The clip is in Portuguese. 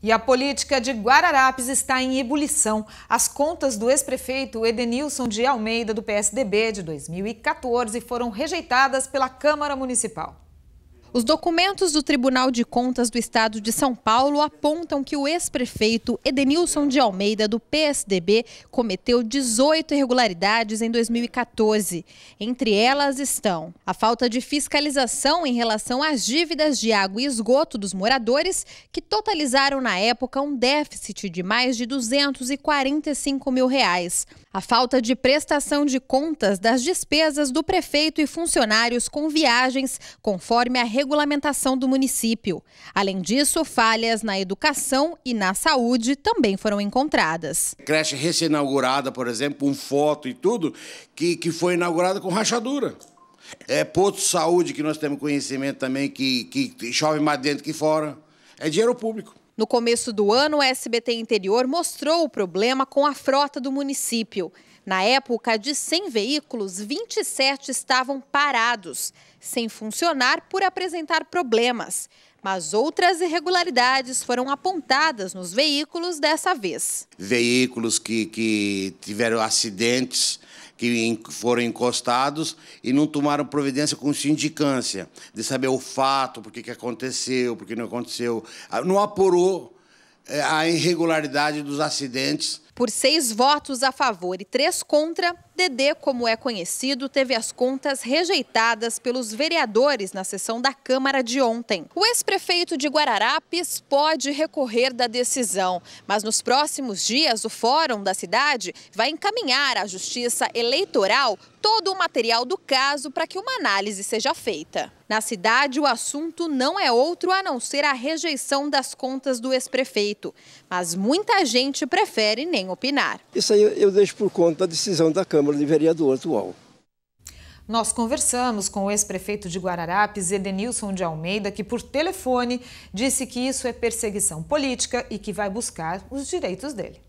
E a política de Guararapes está em ebulição. As contas do ex-prefeito Edenilson de Almeida, do PSDB, de 2014, foram rejeitadas pela Câmara Municipal. Os documentos do Tribunal de Contas do Estado de São Paulo apontam que o ex-prefeito Edenilson de Almeida, do PSDB, cometeu 18 irregularidades em 2014. Entre elas estão a falta de fiscalização em relação às dívidas de água e esgoto dos moradores, que totalizaram na época um déficit de mais de 245 mil reais. A falta de prestação de contas das despesas do prefeito e funcionários com viagens, conforme a regulamentação do município. Além disso, falhas na educação e na saúde também foram encontradas. Creche recém-inaugurada, por exemplo, com foto e tudo, que, que foi inaugurada com rachadura. É posto de saúde, que nós temos conhecimento também, que, que chove mais dentro que fora. É dinheiro público. No começo do ano, o SBT Interior mostrou o problema com a frota do município. Na época, de 100 veículos, 27 estavam parados, sem funcionar por apresentar problemas mas outras irregularidades foram apontadas nos veículos dessa vez. Veículos que, que tiveram acidentes, que foram encostados e não tomaram providência com sindicância, de saber o fato, por que aconteceu, por que não aconteceu. Ah, não apurou eh, a irregularidade dos acidentes. Por seis votos a favor e três contra, Dedê, como é conhecido, teve as contas rejeitadas pelos vereadores na sessão da Câmara de ontem. O ex-prefeito de Guararapes pode recorrer da decisão, mas nos próximos dias o Fórum da cidade vai encaminhar à Justiça Eleitoral todo o material do caso para que uma análise seja feita. Na cidade, o assunto não é outro a não ser a rejeição das contas do ex-prefeito. Mas muita gente prefere nem opinar. Isso aí eu deixo por conta da decisão da Câmara. Câmara de atual. Nós conversamos com o ex-prefeito de Guararapes, Edenilson de Almeida, que por telefone disse que isso é perseguição política e que vai buscar os direitos dele.